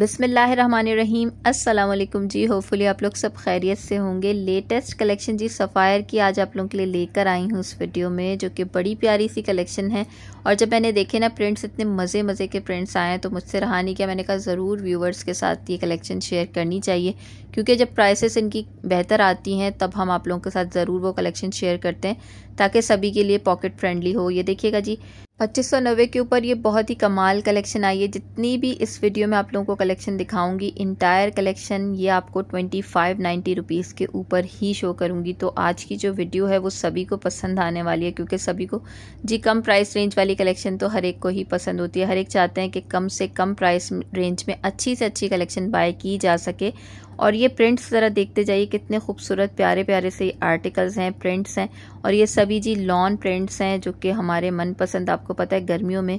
बिसमीम असलम जी होपफुली आप लोग सब खैरियत से होंगे लेटेस्ट कलेक्शन जी सफ़ायर की आज आप लोगों के लिए लेकर आई हूँ उस वीडियो में जो कि बड़ी प्यारी सी कलेक्शन है और जब मैंने देखे ना प्रिंट्स इतने मज़े मज़े के प्रिंट्स आए हैं तो मुझसे रहा नहीं किया मैंने कहा ज़रूर व्यूवर्स के साथ ये कलेक्शन शेयर करनी चाहिए क्योंकि जब प्राइसेस इनकी बेहतर आती हैं तब हम आप लोगों के साथ ज़रूर वो कलेक्शन शेयर करते हैं ताकि सभी के लिए पॉकेट फ्रेंडली हो ये देखिएगा जी पच्चीस सौ नब्बे के ऊपर ये बहुत ही कमाल कलेक्शन आई है जितनी भी इस वीडियो में आप लोगों को कलेक्शन दिखाऊंगी इंटायर कलेक्शन ये आपको ट्वेंटी फाइव नाइन्टी रुपीज़ के ऊपर ही शो करूंगी तो आज की जो वीडियो है वो सभी को पसंद आने वाली है क्योंकि सभी को जी कम प्राइस रेंज वाली कलेक्शन तो हर एक को ही पसंद होती है हर एक चाहते हैं कि कम से कम प्राइस रेंज में अच्छी से अच्छी कलेक्शन बाय की जा सके और ये प्रिंट्स ज़रा देखते जाइए कितने खूबसूरत प्यारे प्यारे से आर्टिकल्स हैं प्रिंट्स हैं और ये सभी जी लॉन प्रिंट्स हैं जो कि हमारे मनपसंद आपको पता है गर्मियों में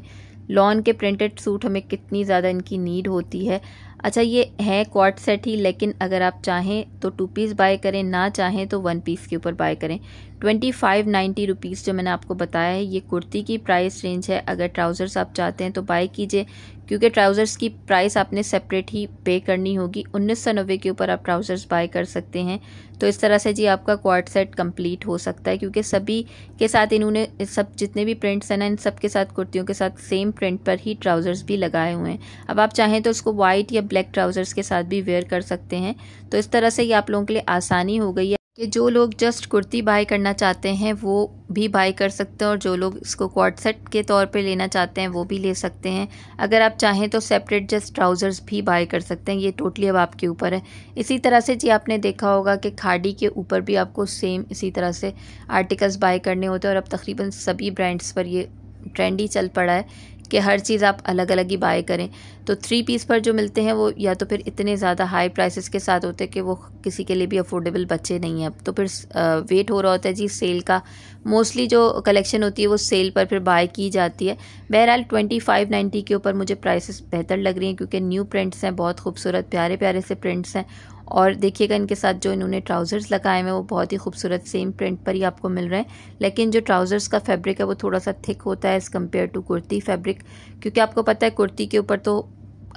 लॉन के प्रिंटेड सूट हमें कितनी ज़्यादा इनकी नीड होती है अच्छा ये है क्वाड सेट ही लेकिन अगर आप चाहें तो टू पीस बाय करें ना चाहें तो वन पीस के ऊपर बाय करें ट्वेंटी फाइव नाइन्टी रुपीज़ जो मैंने आपको बताया है ये कुर्ती की प्राइस रेंज है अगर ट्राउज़र्स आप चाहते हैं तो बाय कीजिए क्योंकि ट्राउज़र्स की प्राइस आपने सेपरेट ही पे करनी होगी उन्नीस सौ नब्बे के ऊपर आप ट्राउज़र्स बाय कर सकते हैं तो इस तरह से जी आपका क्वाड सेट कंप्लीट हो सकता है क्योंकि सभी के साथ इन्होंने सब जितने भी प्रिंट्स हैं ना इन सब के साथ कुर्तियों के साथ सेम प्रिंट पर ही ट्राउज़र्स भी लगाए हुए हैं अब आप चाहें तो उसको वाइट या ब्लैक ट्राउज़र्स के साथ भी वेयर कर सकते हैं तो इस तरह से ये आप लोगों के लिए आसानी हो गई है कि जो लोग जस्ट कुर्ती बाय करना चाहते हैं वो भी बाय कर सकते हैं और जो लोग इसको क्वाड सेट के तौर पे लेना चाहते हैं वो भी ले सकते हैं अगर आप चाहें तो सेपरेट जस्ट ट्राउज़र्स भी बाय कर सकते हैं ये टोटली अब आपके ऊपर है इसी तरह से जी आपने देखा होगा कि खाड़ी के ऊपर भी आपको सेम इसी तरह से आर्टिकल्स बाय करने होते हैं और अब तकरीबन सभी ब्रांड्स पर ये ट्रेंड ही चल पड़ा है कि हर चीज़ आप अलग अलग ही बाय करें तो थ्री पीस पर जो मिलते हैं वो या तो फिर इतने ज़्यादा हाई प्राइसेस के साथ होते हैं कि वो किसी के लिए भी अफोर्डेबल बचे नहीं हैं तो फिर वेट हो रहा होता है जी सेल का मोस्टली जो कलेक्शन होती है वो सेल पर फिर बाय की जाती है बहरहाल ट्वेंटी फाइव नाइन्टी के ऊपर मुझे प्राइसेस बेहतर लग रही हैं क्योंकि न्यू प्रिंट्स हैं बहुत खूबसूरत प्यारे प्यारे से प्रिंट्स हैं और देखिएगा इनके साथ जो इन्होंने ट्राउज़र्स लगाए हुए हैं वो बहुत ही खूबसूरत सेम प्रिंट पर ही आपको मिल रहे हैं लेकिन जो ट्राउज़र्स का फैब्रिक है वो थोड़ा सा थिक होता है as compared to kurti fabric क्योंकि आपको पता है कुर्ती के ऊपर तो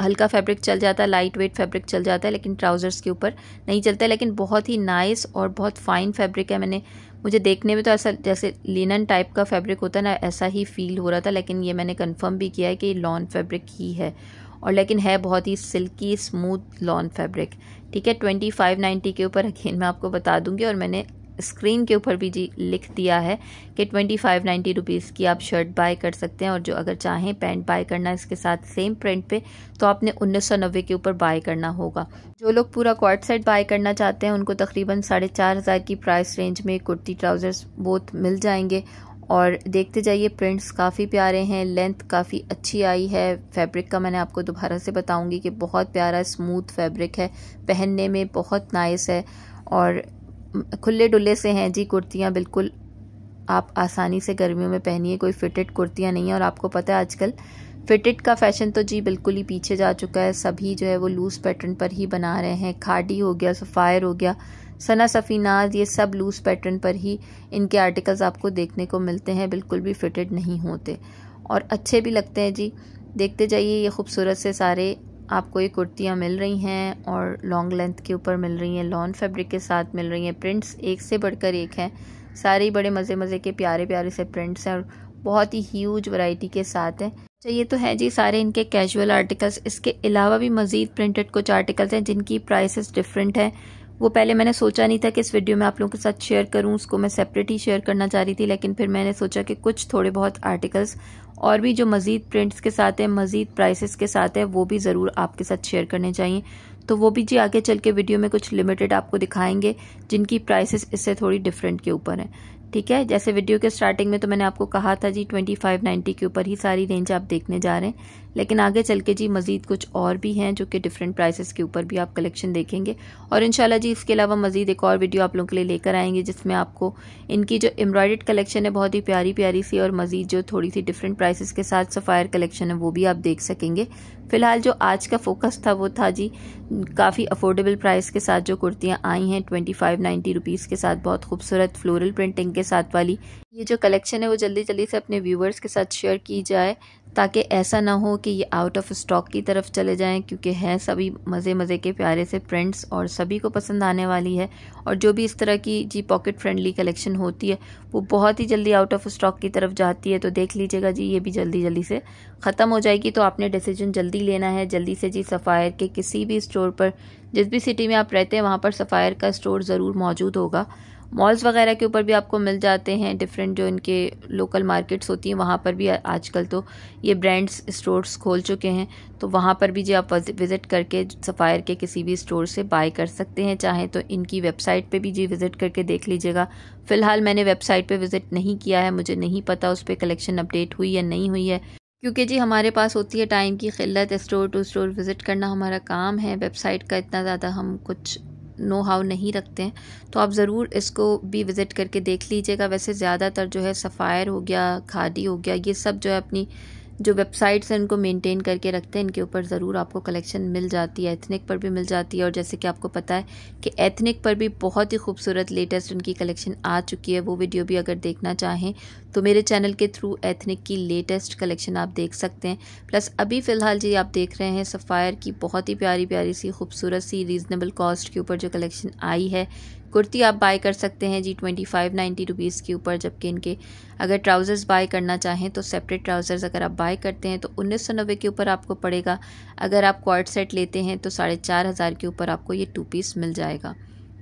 हल्का फैब्रिक चल जाता है लाइट वेट फैब्रिक चल जाता है लेकिन ट्राउज़र्स के ऊपर नहीं चलता है लेकिन बहुत ही नाइस और बहुत फ़ाइन फैब्रिक है मैंने मुझे देखने में तो ऐसा जैसे लिनन टाइप का फैब्रिक होता है ना ऐसा ही फील हो रहा था लेकिन ये मैंने कंफर्म भी किया है कि लॉन फैब्रिक ही है और लेकिन है बहुत ही सिल्की स्मूथ लॉन फैब्रिक ठीक है ट्वेंटी फाइव नाइन्टी के ऊपर अगेन मैं आपको बता दूंगी और मैंने स्क्रीन के ऊपर भी जी लिख दिया है कि ट्वेंटी फाइव नाइन्टी रुपीज़ की आप शर्ट बाय कर सकते हैं और जो अगर चाहें पैंट बाय करना इसके साथ सेम प्रिंट पे तो आपने उन्नीस सौ नब्बे के ऊपर बाय करना होगा जो लोग पूरा क्वार्ट सेट बाय करना चाहते हैं उनको तकरीबन साढ़े चार हज़ार की प्राइस रेंज में कुर्ती ट्राउज़र्स बोथ मिल जाएंगे और देखते जाइए प्रिंट्स काफ़ी प्यारे हैं लेंथ काफ़ी अच्छी आई है फैब्रिक का मैंने आपको दोबारा से बताऊंगी कि बहुत प्यारा स्मूथ फैब्रिक है पहनने में बहुत नाइस है और खुले डुल्ले से हैं जी कुर्तियाँ बिल्कुल आप आसानी से गर्मियों में पहनिए कोई फिटेड कुर्तियाँ नहीं हैं और आपको पता है आजकल फिटेड का फैशन तो जी बिल्कुल ही पीछे जा चुका है सभी जो है वो लूज़ पैटर्न पर ही बना रहे हैं खाडी हो गया सफ़ायर हो गया सना सफ़ीनाज ये सब लूज़ पैटर्न पर ही इनके आर्टिकल्स आपको देखने को मिलते हैं बिल्कुल भी फिटेड नहीं होते और अच्छे भी लगते हैं जी देखते जाइए ये खूबसूरत से सारे आपको ये कुर्तियाँ मिल रही हैं और लॉन्ग लेंथ के ऊपर मिल रही हैं लॉन्ग फैब्रिक के साथ मिल रही हैं प्रिंट्स एक से बढ़कर एक हैं सारे बड़े मज़े मज़े के प्यारे प्यारे से प्रिंट्स हैं और बहुत ही ह्यूज वैरायटी के साथ हैं अच्छा ये तो है जी सारे इनके कैजुअल आर्टिकल्स इसके अलावा भी मज़ीद प्रिंटेड कुछ आर्टिकल्स हैं जिनकी प्राइसेस डिफरेंट हैं वो पहले मैंने सोचा नहीं था कि इस वीडियो में आप लोगों के साथ शेयर करूं उसको मैं सेपरेट ही शेयर करना चाह रही थी लेकिन फिर मैंने सोचा कि कुछ थोड़े बहुत आर्टिकल्स और भी जो मज़ीद प्रिंट्स के साथ है मज़ीद प्राइसेस के साथ है वो भी ज़रूर आपके साथ शेयर करने चाहिए तो वो भी जी आगे चल के वीडियो में कुछ लिमिटेड आपको दिखाएंगे जिनकी प्राइसेस इससे थोड़ी डिफरेंट के ऊपर है ठीक है जैसे वीडियो के स्टार्टिंग में तो मैंने आपको कहा था जी ट्वेंटी फाइव नाइन्टी के ऊपर ही सारी रेंज आप देखने जा रहे हैं लेकिन आगे चल के जी मज़ीद कुछ और भी हैं जो कि डिफरेंट प्राइसेस के ऊपर भी आप कलेक्शन देखेंगे और इन जी इसके अलावा मज़ीद एक और वीडियो आप लोगों के लिए लेकर आएंगे जिसमें आपको इनकी जो एम्ब्रॉयड कलेक्शन है बहुत ही प्यारी प्यारी सी और मज़ीद जो थोड़ी सी डिफरेंट प्राइसेस के साथ सफ़ायर कलेक्शन है वो भी आप देख सकेंगे फ़िलहाल जो आज का फोकस था वो था जी काफ़ी अफोर्डेबल प्राइस के साथ जो कुर्तियाँ आई हैं ट्वेंटी फाइव नाइन्टी रुपीज़ के साथ बहुत खूबसूरत फ्लोरल प्रिंटिंग के साथ वाली ये जो कलेक्शन है वो जल्दी जल्दी से अपने व्यूवर्स के साथ शेयर की जाए ताकि ऐसा ना हो कि ये आउट ऑफ स्टॉक की तरफ चले जाएं क्योंकि हैं सभी मज़े मज़े के प्यारे से प्रिंट्स और सभी को पसंद आने वाली है और जो भी इस तरह की जी पॉकेट फ्रेंडली कलेक्शन होती है वो बहुत ही जल्दी आउट ऑफ स्टॉक की तरफ जाती है तो देख लीजिएगा जी ये भी जल्दी जल्दी से ख़त्म हो जाएगी तो आपने डिसीजन जल्दी लेना है जल्दी से जी सफ़ायर के किसी भी स्टोर पर जिस भी सिटी में आप रहते हैं वहाँ पर सफ़ायर का स्टोर ज़रूर मौजूद होगा मॉल्स वगैरह के ऊपर भी आपको मिल जाते हैं डिफरेंट जो इनके लोकल मार्केट्स होती हैं वहाँ पर भी आजकल तो ये ब्रांड्स स्टोर्स खोल चुके हैं तो वहाँ पर भी जो आप विज़िट करके सफ़ायर के किसी भी स्टोर से बाय कर सकते हैं चाहें तो इनकी वेबसाइट पे भी जी विज़िट करके देख लीजिएगा फ़िलहाल मैंने वेबसाइट पे विज़िट नहीं किया है मुझे नहीं पता उस पर कलेक्शन अपडेट हुई या नहीं हुई है क्योंकि जी हमारे पास होती है टाइम की किल्लत स्टोर टू स्टोर विज़िट करना हमारा काम है वेबसाइट का इतना ज़्यादा हम कुछ नो हाउ नहीं रखते हैं तो आप ज़रूर इसको भी विज़िट करके देख लीजिएगा वैसे ज़्यादातर जो है सफ़ायर हो गया खादी हो गया ये सब जो है अपनी जो वेबसाइट्स हैं उनको मेंटेन करके रखते हैं इनके ऊपर ज़रूर आपको कलेक्शन मिल जाती है एथनिक पर भी मिल जाती है और जैसे कि आपको पता है कि एथनिक पर भी बहुत ही खूबसूरत लेटेस्ट उनकी कलेक्शन आ चुकी है वो वीडियो भी अगर देखना चाहें तो मेरे चैनल के थ्रू एथनिक की लेटेस्ट कलेक्शन आप देख सकते हैं प्लस अभी फ़िलहाल जी आप देख रहे हैं सफ़ायर की बहुत ही प्यारी प्यारी सी खूबसूरत सी रीज़नेबल कॉस्ट के ऊपर जो कलेक्शन आई है कुर्ती आप बाय कर सकते हैं जी ट्वेंटी फाइव नाइन्टी रुपीज़ के ऊपर जबकि इनके अगर ट्राउज़र्स बाय करना चाहें तो सेपरेट ट्राउज़र्स अगर आप बाय करते हैं तो उन्नीस सौ नब्बे के ऊपर आपको पड़ेगा अगर आप क्वार्ट सेट लेते हैं तो साढ़े चार हज़ार के ऊपर आपको ये टू पीस मिल जाएगा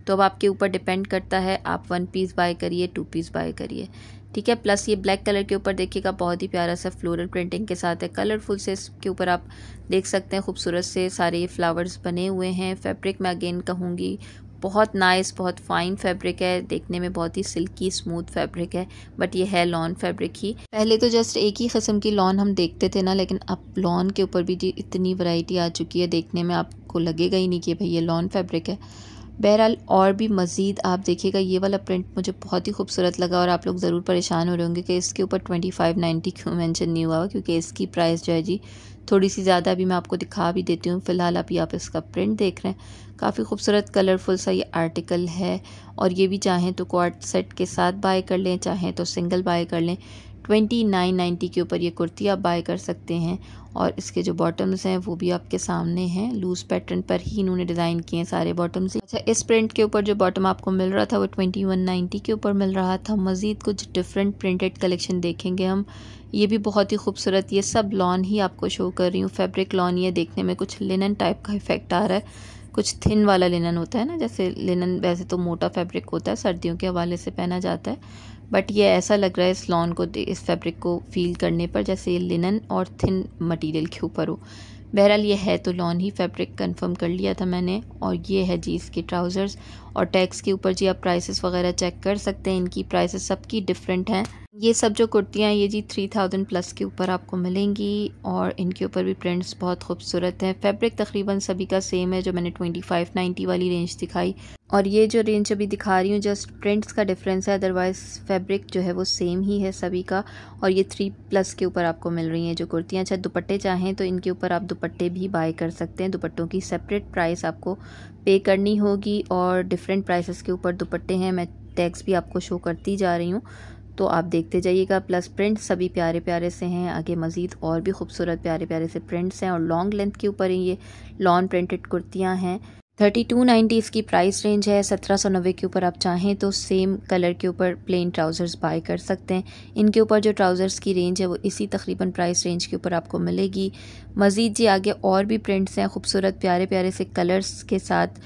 तो अब आपके ऊपर डिपेंड करता है आप वन पीस बाय करिए टू पीस बाय करिए ठीक है प्लस ये ब्लैक कलर के ऊपर देखिएगा बहुत ही प्यारा सा फ्लोरल प्रिंटिंग के साथ है कलरफुल से इसके ऊपर आप देख सकते हैं खूबसूरत से सारे ये फ्लावर्स बने हुए हैं फैब्रिक मैं अगेन कहूँगी बहुत नाइस बहुत फ़ाइन फैब्रिक है देखने में बहुत ही सिल्की स्मूथ फैब्रिक है बट ये है लॉन फैब्रिक ही पहले तो जस्ट एक ही कस्म की लॉन हम देखते थे ना लेकिन अब लॉन के ऊपर भी इतनी वैरायटी आ चुकी है देखने में आपको लगेगा ही नहीं कि भाई ये लॉन फैब्रिक है बहरहाल और भी मज़ीद आप देखिएगा ये वाला प्रिंट मुझे बहुत ही खूबसूरत लगा और आप लोग ज़रूर परेशान हो रहे होंगे कि इसके ऊपर ट्वेंटी फाइव नाइन्टी क्यों मैंशन नहीं हुआ क्योंकि इसकी प्राइस जो है जी थोड़ी सी ज़्यादा अभी मैं आपको दिखा भी देती हूँ फ़िलहाल अभी आप इसका प्रिंट देख रहे हैं काफ़ी खूबसूरत कलरफुल सा ये आर्टिकल है और ये भी चाहें तो क्वार्ट सेट के साथ बाय कर लें चाहें तो सिंगल बाय कर लें ट्वेंटी नाइन नाइन्टी के ऊपर ये कुर्ती आप बाय कर सकते हैं और इसके जो बॉटम्स हैं वो भी आपके सामने हैं लूज़ पैटर्न पर ही इन्होंने डिज़ाइन किए हैं सारे बॉटम्स अच्छा इस प्रिंट के ऊपर जो बॉटम आपको मिल रहा था वो ट्वेंटी वन नाइन्टी के ऊपर मिल रहा था मज़ीद कुछ डिफरेंट प्रिंटेड कलेक्शन देखेंगे हम ये भी बहुत ही खूबसूरत ये सब लॉन ही आपको शो कर रही हूँ फेब्रिक लॉन ये देखने में कुछ लिनन टाइप का इफेक्ट आ रहा है कुछ थिन वाला लिनन होता है ना जैसे लिनन वैसे तो मोटा फैब्रिक होता है सर्दियों के हवाले से पहना जाता है बट ये ऐसा लग रहा है इस लॉन को इस फैब्रिक को फील करने पर जैसे ये लिनन और थिन मटेरियल के ऊपर हो बहरहाल ये है तो लॉन ही फैब्रिक कंफर्म कर लिया था मैंने और ये है जी इसके ट्राउज़र्स और टैक्स के ऊपर जी आप प्राइसेस वगैरह चेक कर सकते हैं इनकी प्राइसेस सबकी डिफरेंट हैं ये सब जो कुर्तियाँ ये जी थ्री थाउजेंड प्लस के ऊपर आपको मिलेंगी और इनके ऊपर भी प्रिंट्स बहुत खूबसूरत हैं फैब्रिक तकरीबन सभी का सेम है जो मैंने ट्वेंटी फाइव नाइन्टी वाली रेंज दिखाई और ये जो रेंज अभी दिखा रही हूँ जस्ट प्रिंट्स का डिफरेंस है अदरवाइज़ फैब्रिक जो है वो सेम ही है सभी का और ये थ्री प्लस के ऊपर आपको मिल रही हैं जो कुर्तियाँ अच्छा दुपट्टे चाहें तो इनके ऊपर आप दुपट्टे भी बाय कर सकते हैं दुपट्टों की सेपरेट प्राइस आपको पे करनी होगी और डिफरेंट प्राइसेस के ऊपर दुपट्टे हैं मैं टैक्स भी आपको शो करती जा रही हूँ तो आप देखते जाइएगा प्लस प्रिंट सभी प्यारे प्यारे से हैं आगे मज़ीद और भी खूबसूरत प्यारे प्यारे से प्रिंट्स हैं और लॉन्ग लेंथ के ऊपर ये लॉन्ग प्रिंटेड कुर्तियाँ हैं थर्टी टू नाइन्टी इसकी प्राइस रेंज है सत्रह सौ नब्बे के ऊपर आप चाहें तो सेम कलर के ऊपर प्लेन ट्राउज़र्स बाय कर सकते हैं इनके ऊपर जो ट्राउज़र्स की रेंज है वो इसी तकरीबन प्राइस रेंज के ऊपर आपको मिलेगी मज़ीद जी आगे और भी प्रिंट्स हैं खूबसूरत प्यारे प्यारे से कलर्स के साथ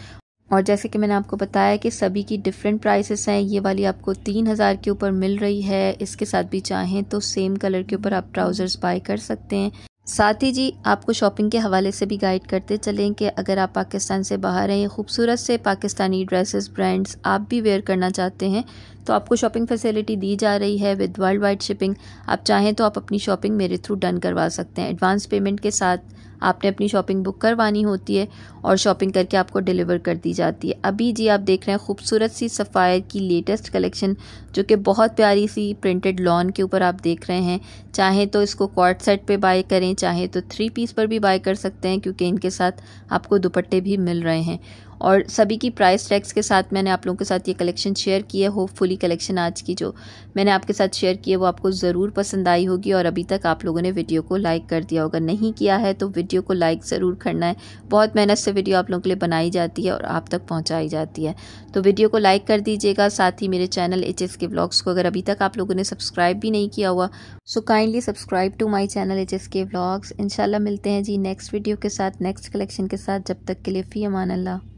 और जैसे कि मैंने आपको बताया कि सभी की डिफरेंट प्राइसेस हैं ये वाली आपको तीन हज़ार के ऊपर मिल रही है इसके साथ भी चाहें तो सेम कलर के ऊपर आप ट्राउज़र्स बाय कर सकते हैं साथ ही जी आपको शॉपिंग के हवाले से भी गाइड करते चलें कि अगर आप पाकिस्तान से बाहर हैं खूबसूरत से पाकिस्तानी ड्रेसेस ब्रांड्स आप भी वेयर करना चाहते हैं तो आपको शॉपिंग फैसिलिटी दी जा रही है विद वर्ल्ड वाइड शिपिंग आप चाहें तो आप अपनी शॉपिंग मेरे थ्रू डन करवा सकते हैं एडवांस पेमेंट के साथ आपने अपनी शॉपिंग बुक करवानी होती है और शॉपिंग करके आपको डिलीवर कर दी जाती है अभी जी आप देख रहे हैं खूबसूरत सी सफ़ायर की लेटेस्ट कलेक्शन जो कि बहुत प्यारी सी प्रिंटेड लॉन के ऊपर आप देख रहे हैं चाहे तो इसको क्वार्ट सेट पे बाय करें चाहे तो थ्री पीस पर भी बाय कर सकते हैं क्योंकि इनके साथ आपको दुपट्टे भी मिल रहे हैं और सभी की प्राइस टैक्स के साथ मैंने आप लोगों के साथ ये कलेक्शन शेयर की है होपफुली कलेक्शन आज की जो मैंने आपके साथ शेयर की है वो आपको ज़रूर पसंद आई होगी और अभी तक आप लोगों ने वीडियो को लाइक कर दिया होगा नहीं किया है तो वीडियो को लाइक ज़रूर करना है बहुत मेहनत से वीडियो आप लोगों के लिए बनाई जाती है और आप तक पहुँचाई जाती है तो वीडियो को लाइक कर दीजिएगा साथ ही मेरे चैनल एच एस के ब्लॉग्स को अगर अभी तक आप लोगों ने सब्सक्राइब भी नहीं किया हुआ so kindly subscribe to my channel H S के ब्लॉग्स इंशाल्लाह मिलते हैं जी नेक्स्ट वीडियो के साथ नेक्स्ट कलेक्शन के साथ जब तक के लिए फ़ी अमान अल्लाह